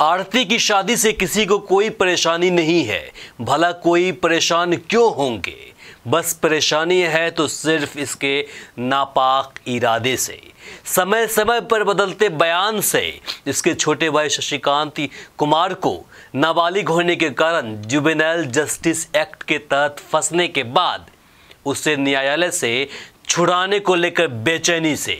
आरती की शादी से किसी को कोई परेशानी नहीं है भला कोई परेशान क्यों होंगे बस परेशानी है तो सिर्फ इसके नापाक इरादे से समय समय पर बदलते बयान से इसके छोटे भाई शशिकांत कुमार को नाबालिग होने के कारण जुबेनाइल जस्टिस एक्ट के तहत फंसने के बाद उसे न्यायालय से छुड़ाने को लेकर बेचैनी से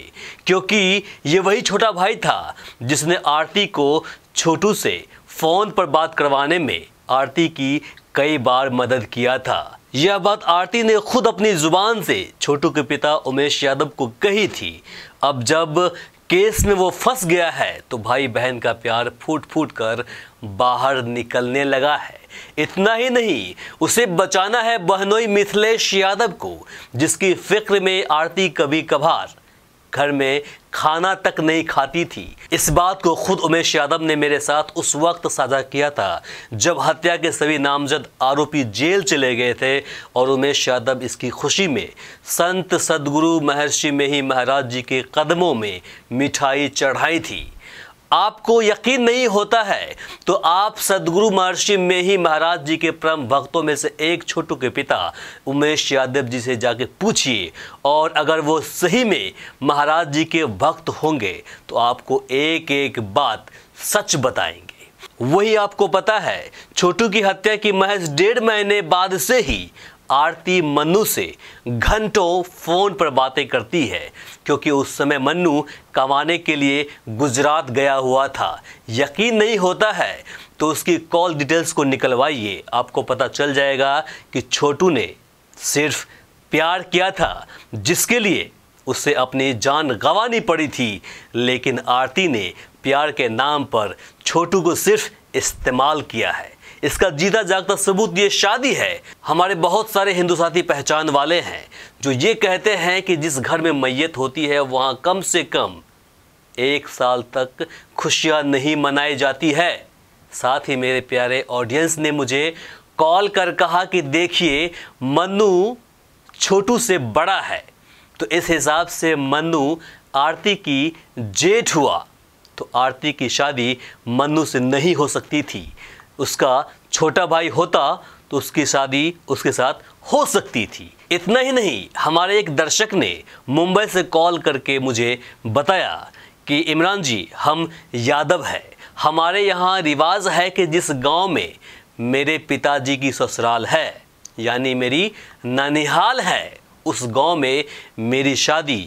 क्योंकि ये वही छोटा भाई था जिसने आरती को छोटू से फ़ोन पर बात करवाने में आरती की कई बार मदद किया था यह बात आरती ने खुद अपनी ज़ुबान से छोटू के पिता उमेश यादव को कही थी अब जब केस में वो फंस गया है तो भाई बहन का प्यार फूट फूट कर बाहर निकलने लगा है इतना ही नहीं उसे बचाना है बहनोई मिथिलेश यादव को जिसकी फिक्र में आरती कभी कभार घर में खाना तक नहीं खाती थी इस बात को खुद उमेश यादव ने मेरे साथ उस वक्त साझा किया था जब हत्या के सभी नामजद आरोपी जेल चले गए थे और उमेश यादव इसकी खुशी में संत सदगुरु महर्षि में ही महाराज जी के कदमों में मिठाई चढ़ाई थी आपको यकीन नहीं होता है तो आप सदगुरु महर्षि में ही महाराज जी के परम भक्तों में से एक छोटू के पिता उमेश यादव जी से जाके पूछिए और अगर वो सही में महाराज जी के भक्त होंगे तो आपको एक एक बात सच बताएंगे वही आपको पता है छोटू की हत्या की महज डेढ़ महीने बाद से ही आरती मन्नू से घंटों फ़ोन पर बातें करती है क्योंकि उस समय मन्नू कमाने के लिए गुजरात गया हुआ था यकीन नहीं होता है तो उसकी कॉल डिटेल्स को निकलवाइए आपको पता चल जाएगा कि छोटू ने सिर्फ प्यार किया था जिसके लिए उसे अपनी जान गंवानी पड़ी थी लेकिन आरती ने प्यार के नाम पर छोटू को सिर्फ इस्तेमाल किया है इसका जीता जागता सबूत ये शादी है हमारे बहुत सारे हिंदू साथी पहचान वाले हैं जो ये कहते हैं कि जिस घर में मैयत होती है वहाँ कम से कम एक साल तक खुशियाँ नहीं मनाई जाती है साथ ही मेरे प्यारे ऑडियंस ने मुझे कॉल कर कहा कि देखिए मनु छोटू से बड़ा है तो इस हिसाब से मनु आरती की जेठ हुआ तो आरती की शादी मनु से नहीं हो सकती थी उसका छोटा भाई होता तो उसकी शादी उसके साथ हो सकती थी इतना ही नहीं हमारे एक दर्शक ने मुंबई से कॉल करके मुझे बताया कि इमरान जी हम यादव हैं हमारे यहाँ रिवाज है कि जिस गांव में मेरे पिताजी की ससुराल है यानी मेरी ननिहाल है उस गांव में मेरी शादी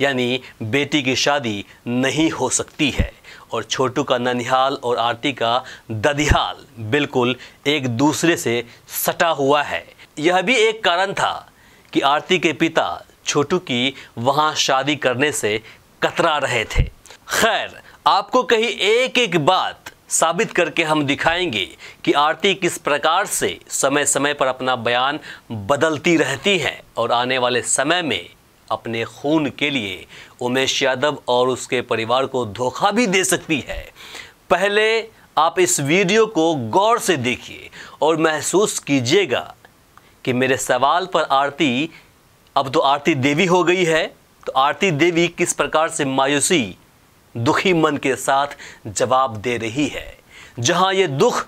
यानी बेटी की शादी नहीं हो सकती है और छोटू का ननिहाल और आरती का ददिहाल बिल्कुल एक दूसरे से सटा हुआ है यह भी एक कारण था कि आरती के पिता छोटू की वहाँ शादी करने से कतरा रहे थे खैर आपको कहीं एक एक बात साबित करके हम दिखाएंगे कि आरती किस प्रकार से समय समय पर अपना बयान बदलती रहती है और आने वाले समय में अपने खून के लिए उमेश यादव और उसके परिवार को धोखा भी दे सकती है पहले आप इस वीडियो को गौर से देखिए और महसूस कीजिएगा कि मेरे सवाल पर आरती अब तो आरती देवी हो गई है तो आरती देवी किस प्रकार से मायूसी दुखी मन के साथ जवाब दे रही है जहां ये दुख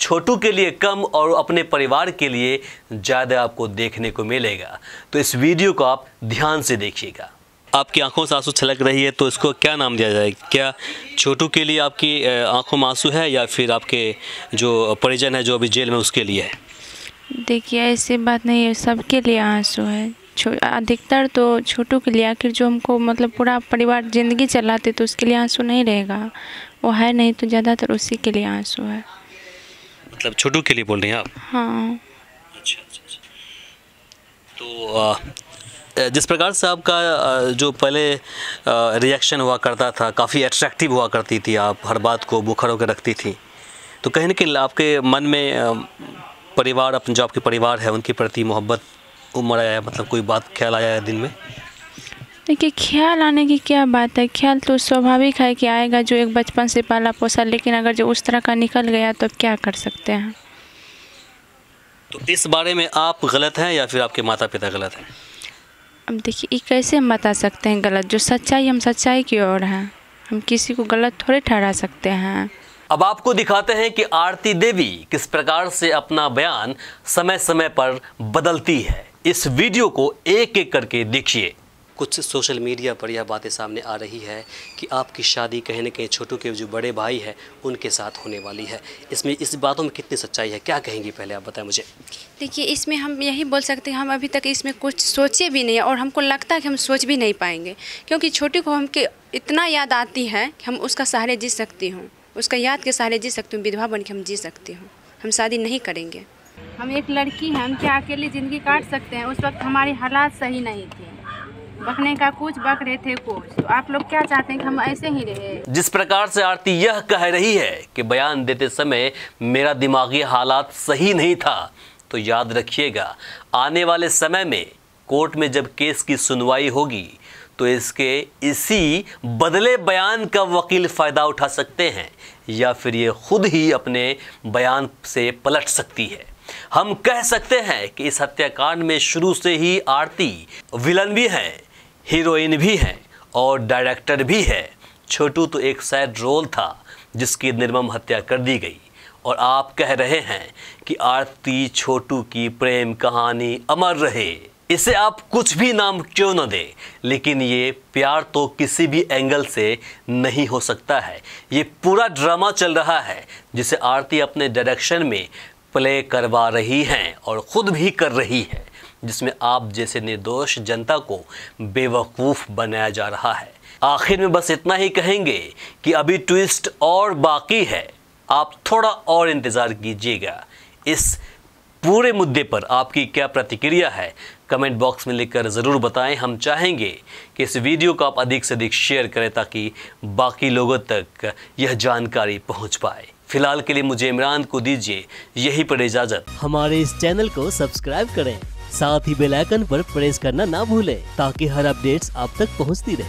छोटू के लिए कम और अपने परिवार के लिए ज़्यादा आपको देखने को मिलेगा तो इस वीडियो को आप ध्यान से देखिएगा आपकी आंखों से आंसू छलक रही है तो इसको क्या नाम दिया जाए क्या छोटू के लिए आपकी आंखों में आंसू है या फिर आपके जो परिजन है जो अभी जेल में उसके लिए है देखिए ऐसी बात नहीं है सबके लिए आंसू है अधिकतर तो छोटू के लिए आखिर जो हमको मतलब पूरा परिवार ज़िंदगी चलाते तो उसके लिए आंसू नहीं रहेगा वो है नहीं तो ज़्यादातर उसी के लिए आंसू है मतलब छोटू के लिए बोल रही हैं आप हाँ अच्छा अच्छा, अच्छा। तो जिस प्रकार से आपका जो पहले रिएक्शन हुआ करता था काफ़ी अट्रैक्टिव हुआ करती थी आप हर बात को बुखर होकर रखती थी तो कहीं ना कहीं आपके मन में परिवार अपन जो आपके परिवार है उनके प्रति मोहब्बत उम्र आया मतलब कोई बात ख्याल आया है दिन में देखिए ख्याल आने की क्या बात है ख्याल तो स्वाभाविक है कि आएगा जो एक बचपन से पाला पोसा लेकिन अगर जो उस तरह का निकल गया तो क्या कर सकते हैं तो इस बारे में आप गलत हैं या फिर आपके माता पिता गलत हैं अब देखिए ये कैसे हम बता सकते हैं गलत जो सच्चाई हम सच्चाई की ओर हैं हम किसी को गलत थोड़े ठहरा सकते हैं अब आपको दिखाते हैं कि आरती देवी किस प्रकार से अपना बयान समय समय पर बदलती है इस वीडियो को एक एक करके देखिए कुछ सोशल मीडिया पर यह बातें सामने आ रही है कि आपकी शादी कहीं ना कहीं छोटू के जो बड़े भाई हैं उनके साथ होने वाली है इसमें इस बातों में कितनी सच्चाई है क्या कहेंगी पहले आप बताएं मुझे देखिए इसमें हम यही बोल सकते हैं हम अभी तक इसमें कुछ सोचे भी नहीं और हमको लगता है कि हम सोच भी नहीं पाएंगे क्योंकि छोटू को हम इतना याद आती है कि हम उसका सहारे जी सकती हूँ उसका याद के सहारे जी सकती हूँ विधवा बन के हम जी सकती हूँ हम शादी नहीं करेंगे हम एक लड़की हैं हम क्या अकेली ज़िंदगी काट सकते हैं उस वक्त हमारी हालात सही नहीं थे बकने का कुछ बक रहे थे कुछ तो आप लोग क्या चाहते हैं कि हम ऐसे ही रहे जिस प्रकार से आरती यह कह रही है कि बयान देते समय मेरा दिमागी हालात सही नहीं था तो याद रखिएगा आने वाले समय में कोर्ट में जब केस की सुनवाई होगी तो इसके इसी बदले बयान का वकील फ़ायदा उठा सकते हैं या फिर ये खुद ही अपने बयान से पलट सकती है हम कह सकते हैं कि इस हत्याकांड में शुरू से ही आरती विलन भी हैं हीरोइन भी हैं और डायरेक्टर भी है छोटू तो एक सैड रोल था जिसकी निर्मम हत्या कर दी गई और आप कह रहे हैं कि आरती छोटू की प्रेम कहानी अमर रहे इसे आप कुछ भी नाम क्यों न दें लेकिन ये प्यार तो किसी भी एंगल से नहीं हो सकता है ये पूरा ड्रामा चल रहा है जिसे आरती अपने डायरेक्शन में प्ले करवा रही हैं और ख़ुद भी कर रही है जिसमें आप जैसे निर्दोष जनता को बेवकूफ़ बनाया जा रहा है आखिर में बस इतना ही कहेंगे कि अभी ट्विस्ट और बाकी है आप थोड़ा और इंतज़ार कीजिएगा इस पूरे मुद्दे पर आपकी क्या प्रतिक्रिया है कमेंट बॉक्स में लिखकर ज़रूर बताएं हम चाहेंगे कि इस वीडियो को आप अधिक से अधिक शेयर करें ताकि बाकी लोगों तक यह जानकारी पहुंच पाए फिलहाल के लिए मुझे इमरान को दीजिए यही पर इजाज़त हमारे इस चैनल को सब्सक्राइब करें साथ ही बेल आइकन पर प्रेस करना ना भूलें ताकि हर अपडेट्स आप तक पहुंचती रहे